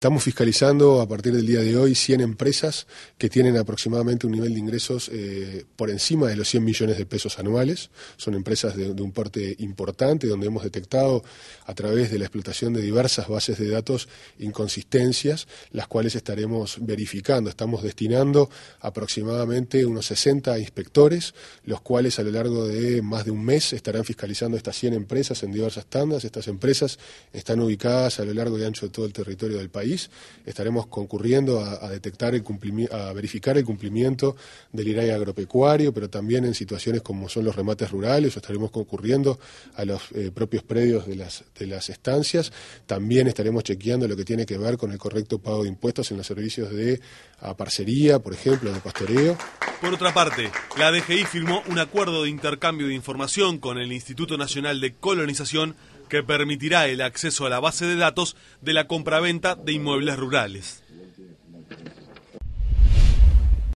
Estamos fiscalizando a partir del día de hoy 100 empresas que tienen aproximadamente un nivel de ingresos eh, por encima de los 100 millones de pesos anuales. Son empresas de, de, un porte importante donde hemos detectado a través de la explotación de diversas bases de datos inconsistencias, las cuales estaremos verificando. Estamos destinando aproximadamente unos 60 inspectores, los cuales a lo largo de más de un mes estarán fiscalizando estas 100 empresas en diversas tandas. Estas empresas están ubicadas a lo largo y ancho de todo el territorio del país Estaremos concurriendo a, detectar el a verificar el cumplimiento del IRAE agropecuario, pero también en situaciones como son los remates rurales, o estaremos concurriendo a los eh, propios predios de las, de las estancias. También estaremos chequeando lo que tiene que ver con el correcto pago de impuestos en los servicios de parcería, por ejemplo, de pastoreo. Por otra parte, la DGI firmó un acuerdo de intercambio de información con el Instituto Nacional de Colonización que permitirá el acceso a la base de datos de la compraventa de inmuebles rurales.